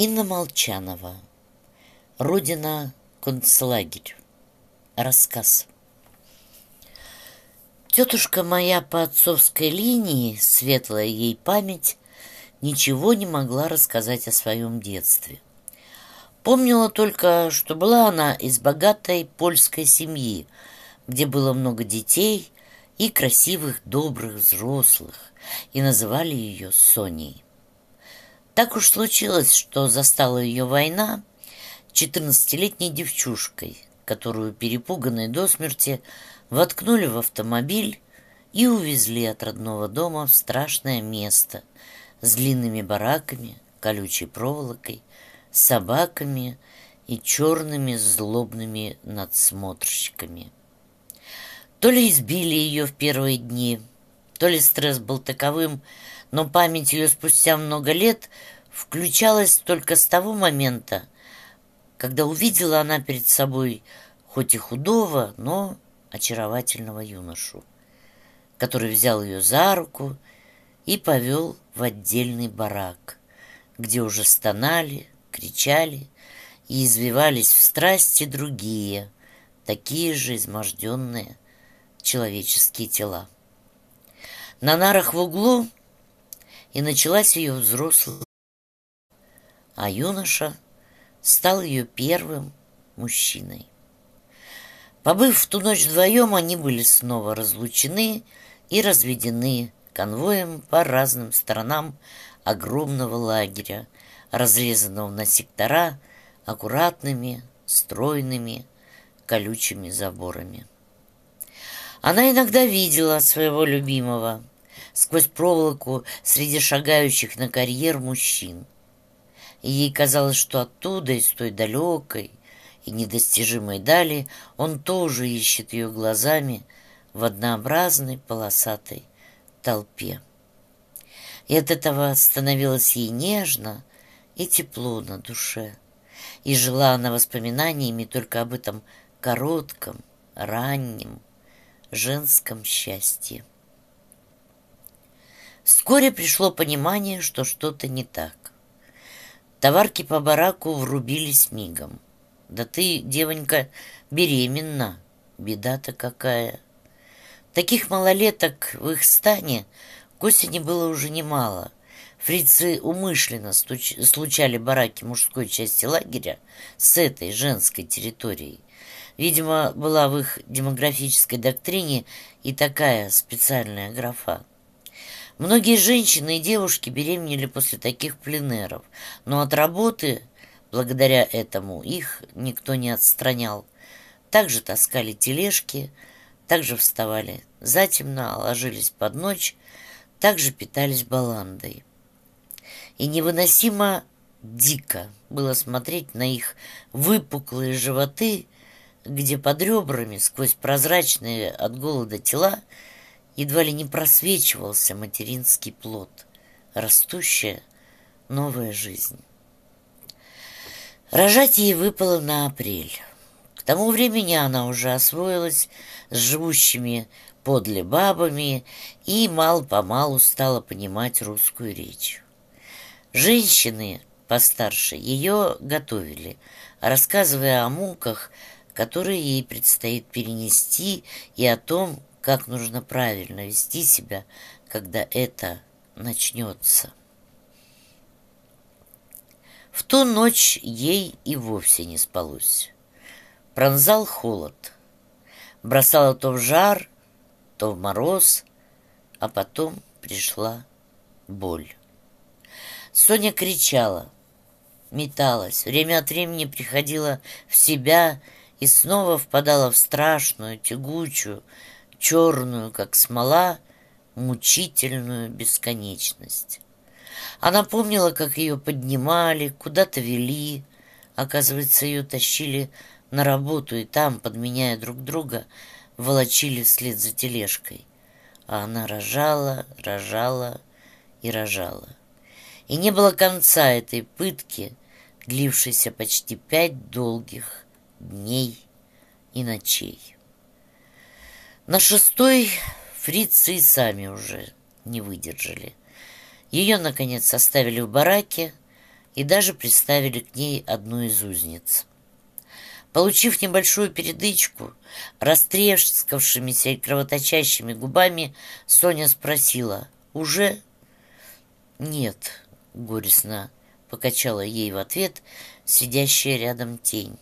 Инна Молчанова. Родина концлагерь. Рассказ. Тетушка моя по отцовской линии, светлая ей память, ничего не могла рассказать о своем детстве. Помнила только, что была она из богатой польской семьи, где было много детей и красивых, добрых взрослых, и называли ее Соней. Так уж случилось, что застала ее война 14-летней девчушкой, которую перепуганной до смерти воткнули в автомобиль и увезли от родного дома в страшное место с длинными бараками, колючей проволокой, собаками и черными злобными надсмотрщиками. То ли избили ее в первые дни, то ли стресс был таковым, но память ее спустя много лет включалась только с того момента, когда увидела она перед собой хоть и худого, но очаровательного юношу, который взял ее за руку и повел в отдельный барак, где уже стонали, кричали и извивались в страсти другие, такие же изможденные человеческие тела. На нарах в углу и началась ее взрослая а юноша стал ее первым мужчиной. Побыв в ту ночь вдвоем, они были снова разлучены и разведены конвоем по разным сторонам огромного лагеря, разрезанного на сектора аккуратными, стройными, колючими заборами. Она иногда видела своего любимого сквозь проволоку среди шагающих на карьер мужчин – и ей казалось, что оттуда, из той далекой и недостижимой дали, он тоже ищет ее глазами в однообразной полосатой толпе. И от этого становилось ей нежно и тепло на душе. И жила она воспоминаниями только об этом коротком, раннем, женском счастье. Вскоре пришло понимание, что что-то не так. Товарки по бараку врубились мигом. «Да ты, девонька, беременна. Беда-то какая!» Таких малолеток в их стане к осени было уже немало. Фрицы умышленно стуч... случали бараки мужской части лагеря с этой женской территорией. Видимо, была в их демографической доктрине и такая специальная графа. Многие женщины и девушки беременели после таких пленеров, но от работы, благодаря этому, их никто не отстранял. Также таскали тележки, также вставали затемно, а ложились под ночь, также питались баландой. И невыносимо дико было смотреть на их выпуклые животы, где под ребрами, сквозь прозрачные от голода тела, едва ли не просвечивался материнский плод, растущая новая жизнь. Рожать ей выпало на апрель. К тому времени она уже освоилась с живущими подле бабами и мало-помалу стала понимать русскую речь. Женщины постарше ее готовили, рассказывая о муках, которые ей предстоит перенести, и о том, как нужно правильно вести себя, когда это начнется. В ту ночь ей и вовсе не спалось. Пронзал холод. Бросала то в жар, то в мороз, а потом пришла боль. Соня кричала, металась, время от времени приходила в себя и снова впадала в страшную, тягучую, черную, как смола, мучительную бесконечность. Она помнила, как ее поднимали, куда-то вели. Оказывается, ее тащили на работу, и там, подменяя друг друга, волочили вслед за тележкой. А она рожала, рожала и рожала. И не было конца этой пытки, длившейся почти пять долгих дней и ночей. На шестой фрицы и сами уже не выдержали. Ее, наконец, оставили в бараке и даже приставили к ней одну из узниц. Получив небольшую передычку, растрескавшимися и кровоточащими губами, Соня спросила «Уже?» «Нет», — горестно покачала ей в ответ сидящая рядом тень.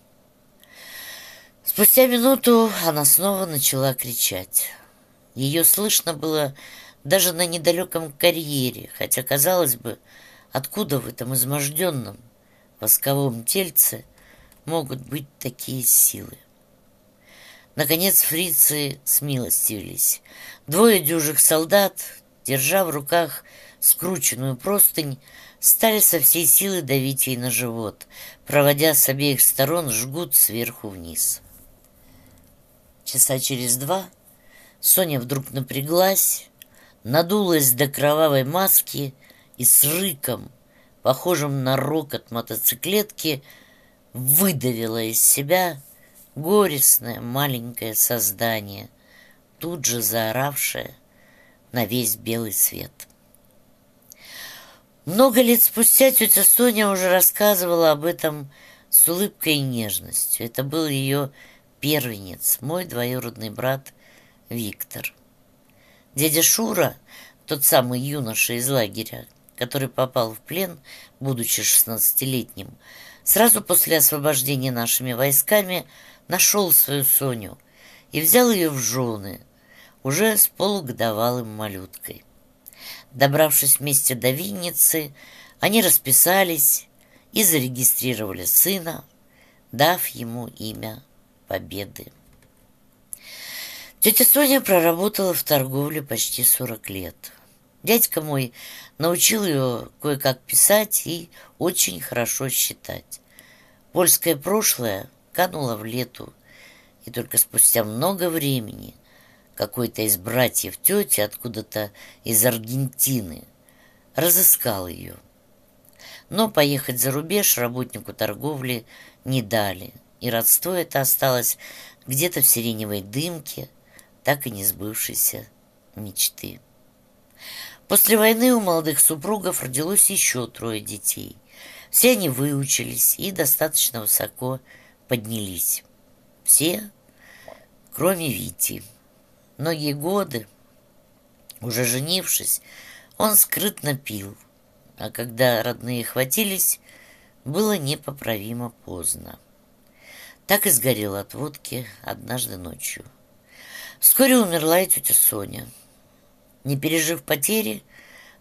Спустя минуту она снова начала кричать. Ее слышно было даже на недалеком карьере, хотя, казалось бы, откуда в этом изможденном восковом тельце могут быть такие силы. Наконец фрицы смилостивились. Двое дюжих солдат, держа в руках скрученную простынь, стали со всей силы давить ей на живот, проводя с обеих сторон жгут сверху вниз. — Часа через два Соня вдруг напряглась, надулась до кровавой маски и с рыком, похожим на рокот мотоциклетки, выдавила из себя горестное маленькое создание, тут же заоравшее на весь белый свет. Много лет спустя тетя Соня уже рассказывала об этом с улыбкой и нежностью. Это был ее первенец, мой двоюродный брат Виктор. Дядя Шура, тот самый юноша из лагеря, который попал в плен, будучи шестнадцатилетним, сразу после освобождения нашими войсками нашел свою Соню и взял ее в жены, уже с полугодовалым малюткой. Добравшись вместе до Винницы, они расписались и зарегистрировали сына, дав ему имя победы. Тетя Соня проработала в торговле почти 40 лет. Дядька мой научил ее кое-как писать и очень хорошо считать. Польское прошлое кануло в лету, и только спустя много времени какой-то из братьев тети откуда-то из Аргентины разыскал ее. Но поехать за рубеж работнику торговли не дали – и родство это осталось где-то в сиреневой дымке, так и не сбывшейся мечты. После войны у молодых супругов родилось еще трое детей. Все они выучились и достаточно высоко поднялись. Все, кроме Вити. Многие годы, уже женившись, он скрытно пил, а когда родные хватились, было непоправимо поздно. Так и сгорела от водки однажды ночью. Вскоре умерла и тетя Соня. Не пережив потери,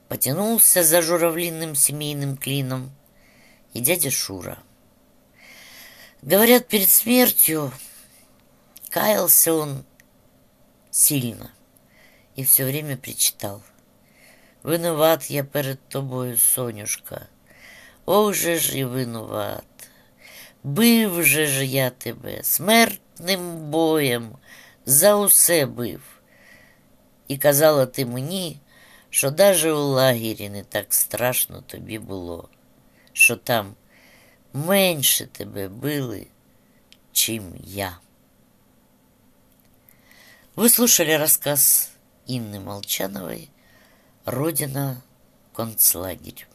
потянулся за журавлиным семейным клином и дядя Шура. Говорят, перед смертью каялся он сильно и все время причитал. «Виноват я перед тобою, Сонюшка, ох же ж и виноват!» Бив же ж я тебе смертним боєм за усе бив. І казала ти мені, що даже у лагері не так страшно тобі було, що там менше тебе били, чим я. Вы слушали рассказ Инны Молчановой «Родина концлагерь».